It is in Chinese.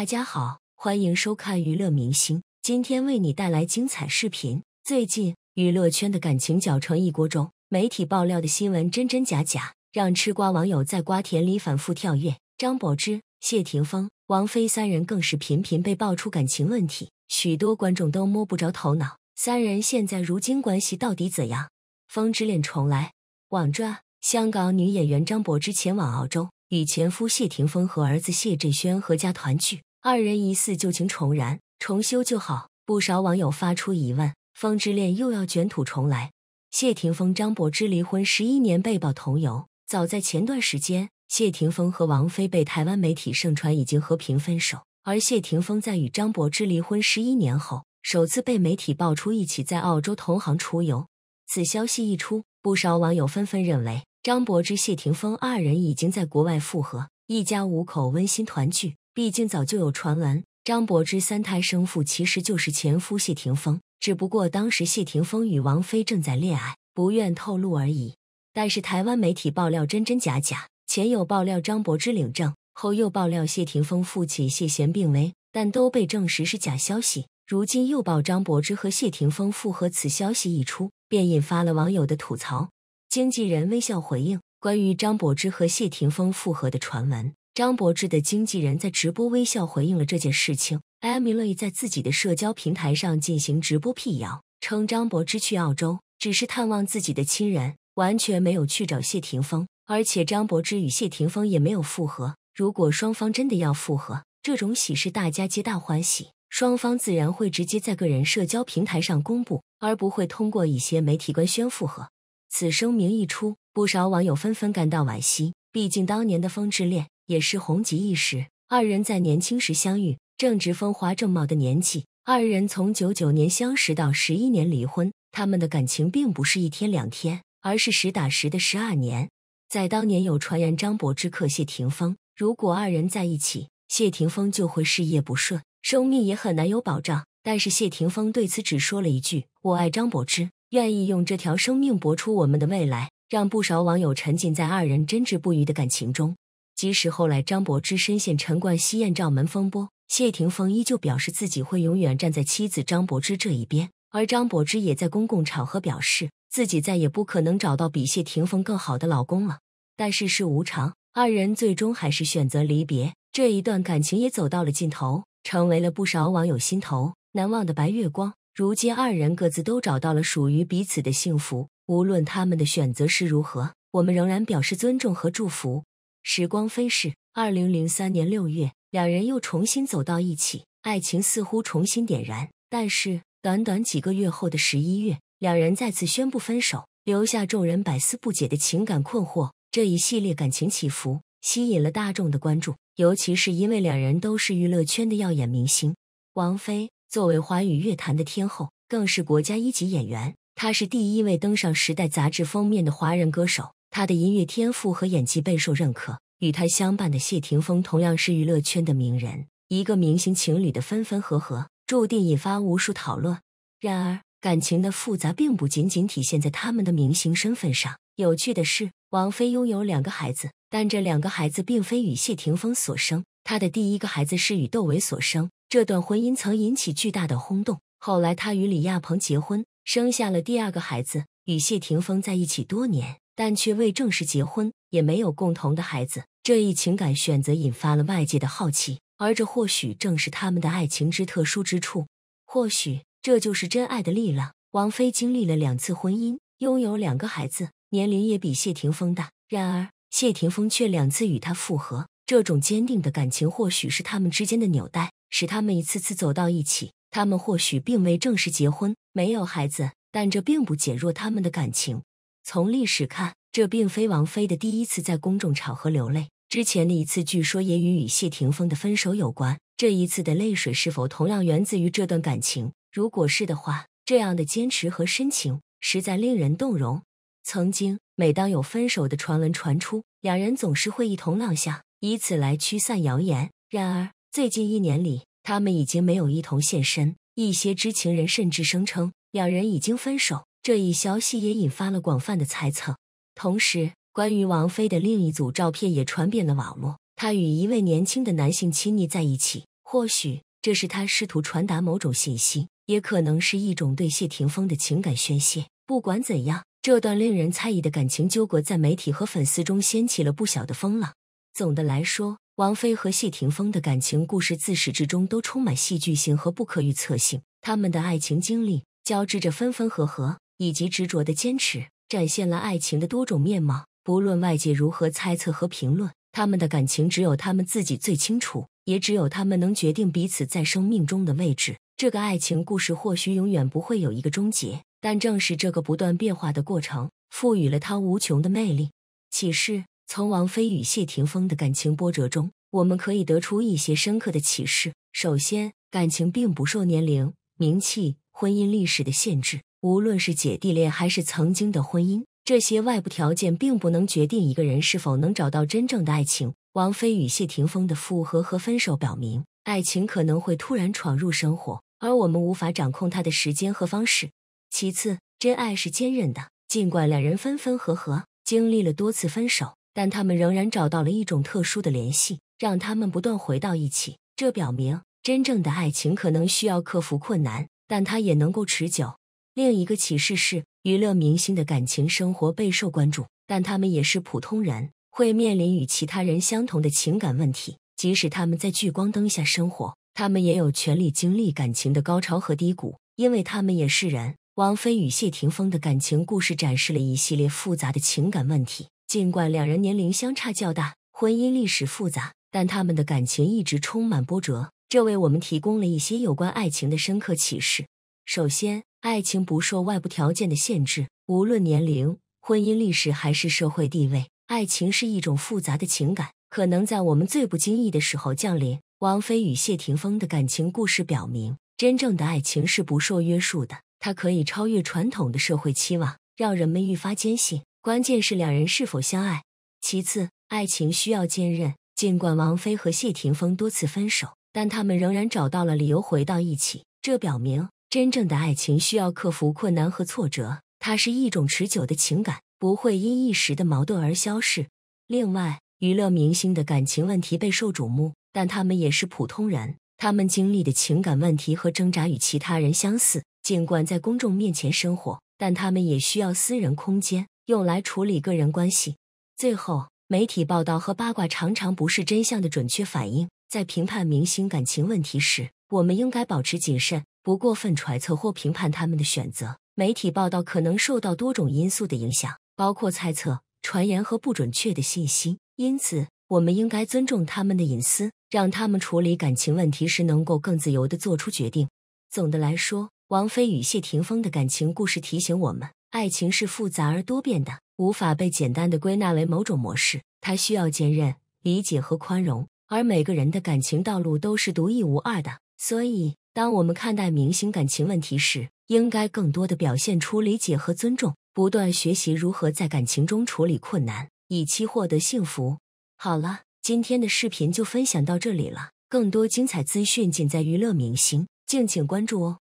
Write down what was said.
大家好，欢迎收看娱乐明星，今天为你带来精彩视频。最近娱乐圈的感情搅成一锅粥，媒体爆料的新闻真真假假，让吃瓜网友在瓜田里反复跳跃。张柏芝、谢霆锋、王菲三人更是频频被爆出感情问题，许多观众都摸不着头脑。三人现在如今关系到底怎样？风之恋重来，网传香港女演员张柏芝前往澳洲，与前夫谢霆锋和儿子谢振轩合家团聚。二人疑似旧情重燃，重修就好。不少网友发出疑问：《风之恋》又要卷土重来？谢霆锋、张柏芝离婚十一年被曝同游。早在前段时间，谢霆锋和王菲被台湾媒体盛传已经和平分手。而谢霆锋在与张柏芝离婚十一年后，首次被媒体爆出一起在澳洲同行出游。此消息一出，不少网友纷纷认为，张柏芝、谢霆锋二人已经在国外复合，一家五口温馨团聚。毕竟早就有传闻，张柏芝三胎生父其实就是前夫谢霆锋，只不过当时谢霆锋与王菲正在恋爱，不愿透露而已。但是台湾媒体爆料真真假假，前有爆料张柏芝领证，后又爆料谢霆锋父亲谢贤病危，但都被证实是假消息。如今又爆张柏芝和谢霆锋复合，此消息一出便引发了网友的吐槽。经纪人微笑回应关于张柏芝和谢霆锋复合的传闻。张柏芝的经纪人在直播微笑回应了这件事情。Emily 在自己的社交平台上进行直播辟谣，称张柏芝去澳洲只是探望自己的亲人，完全没有去找谢霆锋，而且张柏芝与谢霆锋也没有复合。如果双方真的要复合，这种喜事大家皆大欢喜，双方自然会直接在个人社交平台上公布，而不会通过一些媒体官宣复合。此声明一出，不少网友纷纷感到惋惜，毕竟当年的“风之恋”。也是红极一时。二人在年轻时相遇，正值风华正茂的年纪。二人从九九年相识到十一年离婚，他们的感情并不是一天两天，而是实打实的十二年。在当年有传言，张柏芝克谢霆锋，如果二人在一起，谢霆锋就会事业不顺，生命也很难有保障。但是谢霆锋对此只说了一句：“我爱张柏芝，愿意用这条生命搏出我们的未来。”让不少网友沉浸在二人真挚不渝的感情中。即使后来张柏芝深陷陈冠希艳照门风波，谢霆锋依旧表示自己会永远站在妻子张柏芝这一边，而张柏芝也在公共场合表示自己再也不可能找到比谢霆锋更好的老公了。但世事无常，二人最终还是选择离别，这一段感情也走到了尽头，成为了不少网友心头难忘的白月光。如今二人各自都找到了属于彼此的幸福，无论他们的选择是如何，我们仍然表示尊重和祝福。时光飞逝，二零零三年六月，两人又重新走到一起，爱情似乎重新点燃。但是，短短几个月后的十一月，两人再次宣布分手，留下众人百思不解的情感困惑。这一系列感情起伏吸引了大众的关注，尤其是因为两人都是娱乐圈的耀眼明星。王菲作为华语乐坛的天后，更是国家一级演员，她是第一位登上《时代》杂志封面的华人歌手。他的音乐天赋和演技备受认可，与他相伴的谢霆锋同样是娱乐圈的名人。一个明星情侣的分分合合，注定引发无数讨论。然而，感情的复杂并不仅仅体现在他们的明星身份上。有趣的是，王菲拥有两个孩子，但这两个孩子并非与谢霆锋所生。她的第一个孩子是与窦唯所生，这段婚姻曾引起巨大的轰动。后来，她与李亚鹏结婚，生下了第二个孩子。与谢霆锋在一起多年。但却未正式结婚，也没有共同的孩子。这一情感选择引发了外界的好奇，而这或许正是他们的爱情之特殊之处。或许这就是真爱的力量。王菲经历了两次婚姻，拥有两个孩子，年龄也比谢霆锋大。然而，谢霆锋却两次与她复合。这种坚定的感情或许是他们之间的纽带，使他们一次次走到一起。他们或许并未正式结婚，没有孩子，但这并不减弱他们的感情。从历史看，这并非王菲的第一次在公众场合流泪。之前的一次据说也与与谢霆锋的分手有关。这一次的泪水是否同样源自于这段感情？如果是的话，这样的坚持和深情实在令人动容。曾经，每当有分手的传闻传出，两人总是会一同亮相，以此来驱散谣言。然而，最近一年里，他们已经没有一同现身。一些知情人甚至声称两人已经分手。这一消息也引发了广泛的猜测。同时，关于王菲的另一组照片也传遍了网络，她与一位年轻的男性亲昵在一起。或许这是她试图传达某种信息，也可能是一种对谢霆锋的情感宣泄。不管怎样，这段令人猜疑的感情纠葛在媒体和粉丝中掀起了不小的风浪。总的来说，王菲和谢霆锋的感情故事自始至终都充满戏剧性和不可预测性，他们的爱情经历交织着分分合合。以及执着的坚持，展现了爱情的多种面貌。不论外界如何猜测和评论，他们的感情只有他们自己最清楚，也只有他们能决定彼此在生命中的位置。这个爱情故事或许永远不会有一个终结，但正是这个不断变化的过程，赋予了它无穷的魅力。启示：从王菲与谢霆锋的感情波折中，我们可以得出一些深刻的启示。首先，感情并不受年龄、名气、婚姻历史的限制。无论是姐弟恋还是曾经的婚姻，这些外部条件并不能决定一个人是否能找到真正的爱情。王菲与谢霆锋的复合和分手表明，爱情可能会突然闯入生活，而我们无法掌控他的时间和方式。其次，真爱是坚韧的，尽管两人分分合合，经历了多次分手，但他们仍然找到了一种特殊的联系，让他们不断回到一起。这表明，真正的爱情可能需要克服困难，但它也能够持久。另一个启示是，娱乐明星的感情生活备受关注，但他们也是普通人，会面临与其他人相同的情感问题。即使他们在聚光灯下生活，他们也有权利经历感情的高潮和低谷，因为他们也是人。王菲与谢霆锋的感情故事展示了一系列复杂的情感问题。尽管两人年龄相差较大，婚姻历史复杂，但他们的感情一直充满波折，这为我们提供了一些有关爱情的深刻启示。首先，爱情不受外部条件的限制，无论年龄、婚姻历史还是社会地位。爱情是一种复杂的情感，可能在我们最不经意的时候降临。王菲与谢霆锋的感情故事表明，真正的爱情是不受约束的，它可以超越传统的社会期望，让人们愈发坚信：关键是两人是否相爱。其次，爱情需要坚韧。尽管王菲和谢霆锋多次分手，但他们仍然找到了理由回到一起，这表明。真正的爱情需要克服困难和挫折，它是一种持久的情感，不会因一时的矛盾而消逝。另外，娱乐明星的感情问题备受瞩目，但他们也是普通人，他们经历的情感问题和挣扎与其他人相似。尽管在公众面前生活，但他们也需要私人空间用来处理个人关系。最后，媒体报道和八卦常常不是真相的准确反应。在评判明星感情问题时，我们应该保持谨慎。不过分揣测或评判他们的选择。媒体报道可能受到多种因素的影响，包括猜测、传言和不准确的信息。因此，我们应该尊重他们的隐私，让他们处理感情问题时能够更自由地做出决定。总的来说，王菲与谢霆锋的感情故事提醒我们，爱情是复杂而多变的，无法被简单地归纳为某种模式。它需要坚韧、理解和宽容，而每个人的感情道路都是独一无二的。所以。当我们看待明星感情问题时，应该更多的表现出理解和尊重，不断学习如何在感情中处理困难，以期获得幸福。好了，今天的视频就分享到这里了，更多精彩资讯尽在娱乐明星，敬请关注哦。